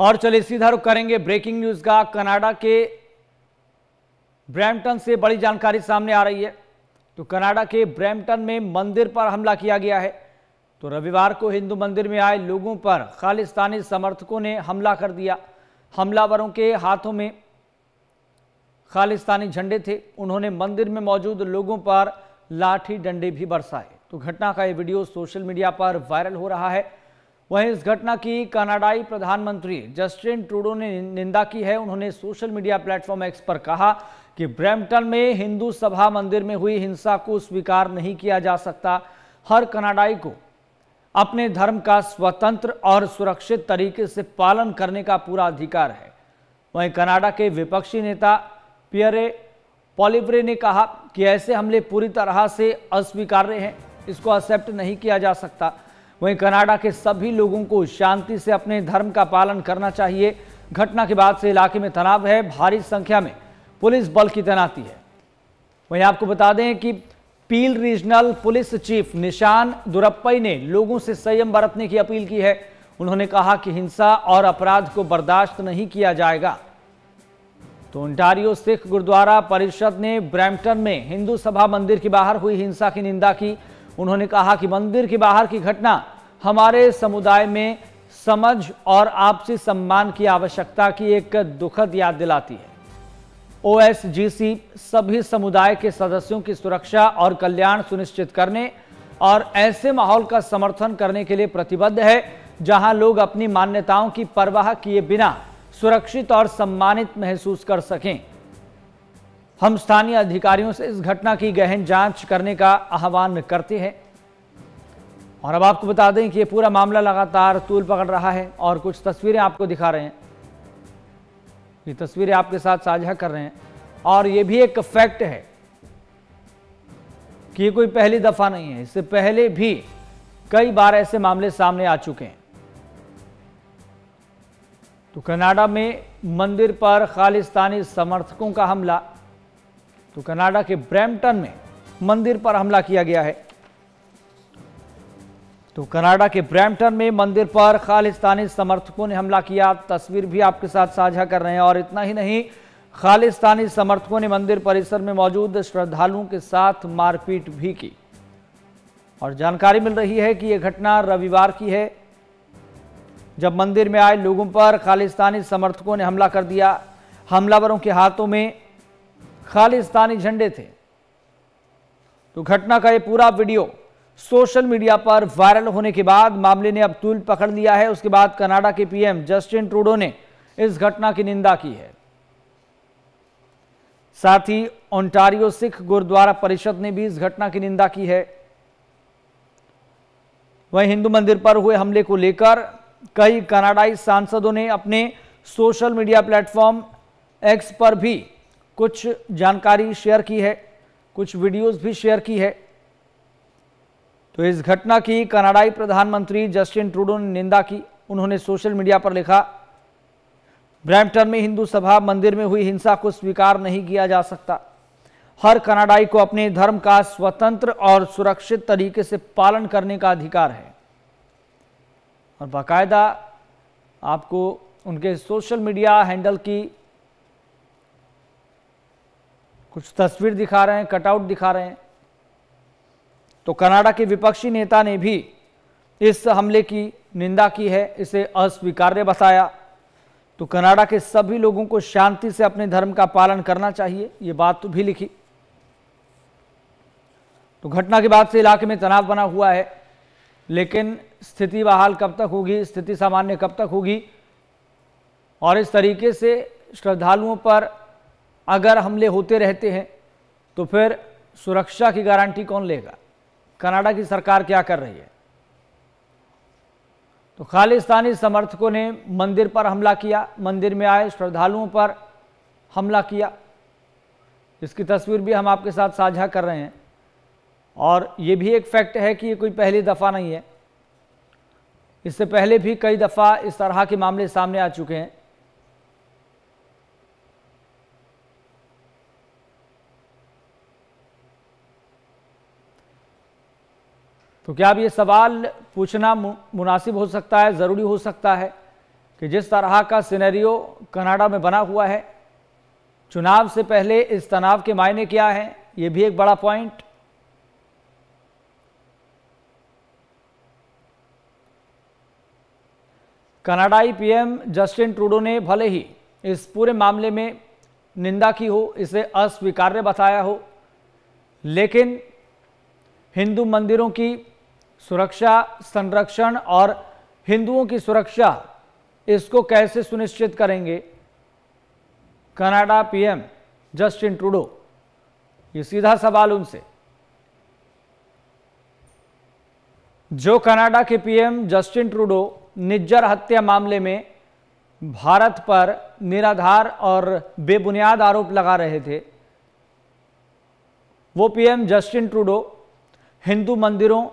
और चलिए सीधा रुख करेंगे ब्रेकिंग न्यूज का कनाडा के ब्रैमटन से बड़ी जानकारी सामने आ रही है तो कनाडा के ब्रैम्पटन में मंदिर पर हमला किया गया है तो रविवार को हिंदू मंदिर में आए लोगों पर खालिस्तानी समर्थकों ने हमला कर दिया हमलावरों के हाथों में खालिस्तानी झंडे थे उन्होंने मंदिर में मौजूद लोगों पर लाठी डंडे भी बरसाए तो घटना का ये वीडियो सोशल मीडिया पर वायरल हो रहा है वहीं इस घटना की कनाडाई प्रधानमंत्री जस्टिन ट्रूडो ने निंदा की है उन्होंने सोशल मीडिया प्लेटफॉर्म एक्स पर कहा कि ब्रैम्पटन में हिंदू सभा मंदिर में हुई हिंसा को स्वीकार नहीं किया जा सकता हर कनाडाई को अपने धर्म का स्वतंत्र और सुरक्षित तरीके से पालन करने का पूरा अधिकार है वहीं कनाडा के विपक्षी नेता पियरे पॉलिवरे ने कहा कि ऐसे हमले पूरी तरह से अस्वीकार्य हैं इसको एक्सेप्ट नहीं किया जा सकता वहीं कनाडा के सभी लोगों को शांति से अपने धर्म का पालन करना चाहिए घटना के बाद से इलाके में तनाव है भारी संख्या में पुलिस बल की तैनाती है वहीं आपको बता दें कि पील रीजनल पुलिस चीफ निशान दुरप्पई ने लोगों से संयम बरतने की अपील की है उन्होंने कहा कि हिंसा और अपराध को बर्दाश्त नहीं किया जाएगा तो ओंटारियो सिख गुरुद्वारा परिषद ने ब्रैम्पटन में हिंदू सभा मंदिर के बाहर हुई हिंसा की निंदा की उन्होंने कहा कि मंदिर के बाहर की घटना हमारे समुदाय में समझ और आपसी सम्मान की आवश्यकता की एक दुखद याद दिलाती है ओएसजीसी सभी समुदाय के सदस्यों की सुरक्षा और कल्याण सुनिश्चित करने और ऐसे माहौल का समर्थन करने के लिए प्रतिबद्ध है जहां लोग अपनी मान्यताओं की परवाह किए बिना सुरक्षित और सम्मानित महसूस कर सकें हम स्थानीय अधिकारियों से इस घटना की गहन जांच करने का आह्वान करते हैं और अब आपको बता दें कि यह पूरा मामला लगातार तूल पकड़ रहा है और कुछ तस्वीरें आपको दिखा रहे हैं ये तस्वीरें आपके साथ साझा कर रहे हैं और ये भी एक फैक्ट है कि ये कोई पहली दफा नहीं है इससे पहले भी कई बार ऐसे मामले सामने आ चुके हैं तो कनाडा में मंदिर पर खालिस्तानी समर्थकों का हमला तो कनाडा के ब्रैम्पटन में मंदिर पर हमला किया गया है तो कनाडा के ब्रैम्पटन में मंदिर पर खालिस्तानी समर्थकों ने हमला किया तस्वीर भी आपके साथ साझा कर रहे हैं और इतना ही नहीं खालिस्तानी समर्थकों ने मंदिर परिसर में मौजूद श्रद्धालुओं के साथ मारपीट भी की और जानकारी मिल रही है कि यह घटना रविवार की है जब मंदिर में आए लोगों पर खालिस्तानी समर्थकों ने हमला कर दिया हमलावरों के हाथों में खालिस्तानी झंडे थे तो घटना का यह पूरा वीडियो सोशल मीडिया पर वायरल होने के बाद मामले ने अब तूल पकड़ लिया है उसके बाद कनाडा के पीएम जस्टिन ट्रूडो ने इस घटना की निंदा की है साथ ही ओंटारियो सिख गुरुद्वारा परिषद ने भी इस घटना की निंदा की है वहीं हिंदू मंदिर पर हुए हमले को लेकर कई कनाडाई सांसदों ने अपने सोशल मीडिया प्लेटफॉर्म एक्स पर भी कुछ जानकारी शेयर की है कुछ वीडियोस भी शेयर की है तो इस घटना की कनाडाई प्रधानमंत्री जस्टिन ट्रूडो ने निंदा की उन्होंने सोशल मीडिया पर लिखा ब्रैम्पटन में हिंदू सभा मंदिर में हुई हिंसा को स्वीकार नहीं किया जा सकता हर कनाडाई को अपने धर्म का स्वतंत्र और सुरक्षित तरीके से पालन करने का अधिकार है और बाकायदा आपको उनके सोशल मीडिया हैंडल की कुछ तस्वीर दिखा रहे हैं कटआउट दिखा रहे हैं तो कनाडा के विपक्षी नेता ने भी इस हमले की निंदा की है इसे अस्वीकार्य बताया तो कनाडा के सभी लोगों को शांति से अपने धर्म का पालन करना चाहिए ये बात भी लिखी तो घटना के बाद से इलाके में तनाव बना हुआ है लेकिन स्थिति बहाल कब तक होगी स्थिति सामान्य कब तक होगी और इस तरीके से श्रद्धालुओं पर अगर हमले होते रहते हैं तो फिर सुरक्षा की गारंटी कौन लेगा कनाडा की सरकार क्या कर रही है तो खालिस्तानी समर्थकों ने मंदिर पर हमला किया मंदिर में आए श्रद्धालुओं पर हमला किया इसकी तस्वीर भी हम आपके साथ साझा कर रहे हैं और ये भी एक फैक्ट है कि ये कोई पहली दफ़ा नहीं है इससे पहले भी कई दफ़ा इस तरह के मामले सामने आ चुके हैं तो क्या अब ये सवाल पूछना मुनासिब हो सकता है ज़रूरी हो सकता है कि जिस तरह का सिनेरियो कनाडा में बना हुआ है चुनाव से पहले इस तनाव के मायने क्या हैं ये भी एक बड़ा पॉइंट कनाडाई पीएम जस्टिन ट्रूडो ने भले ही इस पूरे मामले में निंदा की हो इसे अस्वीकार्य बताया हो लेकिन हिंदू मंदिरों की सुरक्षा संरक्षण और हिंदुओं की सुरक्षा इसको कैसे सुनिश्चित करेंगे कनाडा पीएम जस्टिन ट्रूडो ये सीधा सवाल उनसे जो कनाडा के पीएम जस्टिन ट्रूडो निज्जर हत्या मामले में भारत पर निराधार और बेबुनियाद आरोप लगा रहे थे वो पीएम जस्टिन ट्रूडो हिंदू मंदिरों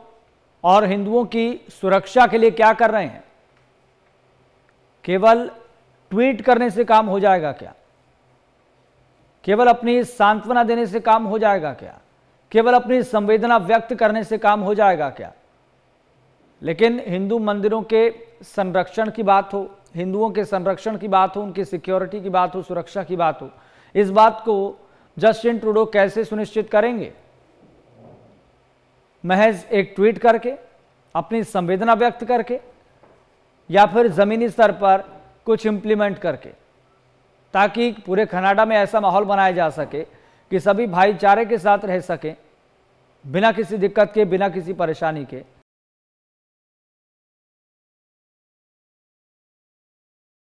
और हिंदुओं की सुरक्षा के लिए क्या कर रहे हैं केवल ट्वीट करने से काम हो जाएगा क्या केवल अपनी सांत्वना देने से काम हो जाएगा क्या केवल अपनी संवेदना व्यक्त करने से काम हो जाएगा क्या लेकिन हिंदू मंदिरों के संरक्षण की बात हो हिंदुओं के संरक्षण की बात हो उनकी सिक्योरिटी की बात हो सुरक्षा की बात हो इस बात को जस्टिन ट्रूडो कैसे सुनिश्चित करेंगे महज एक ट्वीट करके अपनी संवेदना व्यक्त करके या फिर ज़मीनी स्तर पर कुछ इम्प्लीमेंट करके ताकि पूरे कनाडा में ऐसा माहौल बनाया जा सके कि सभी भाईचारे के साथ रह सकें बिना किसी दिक्कत के बिना किसी परेशानी के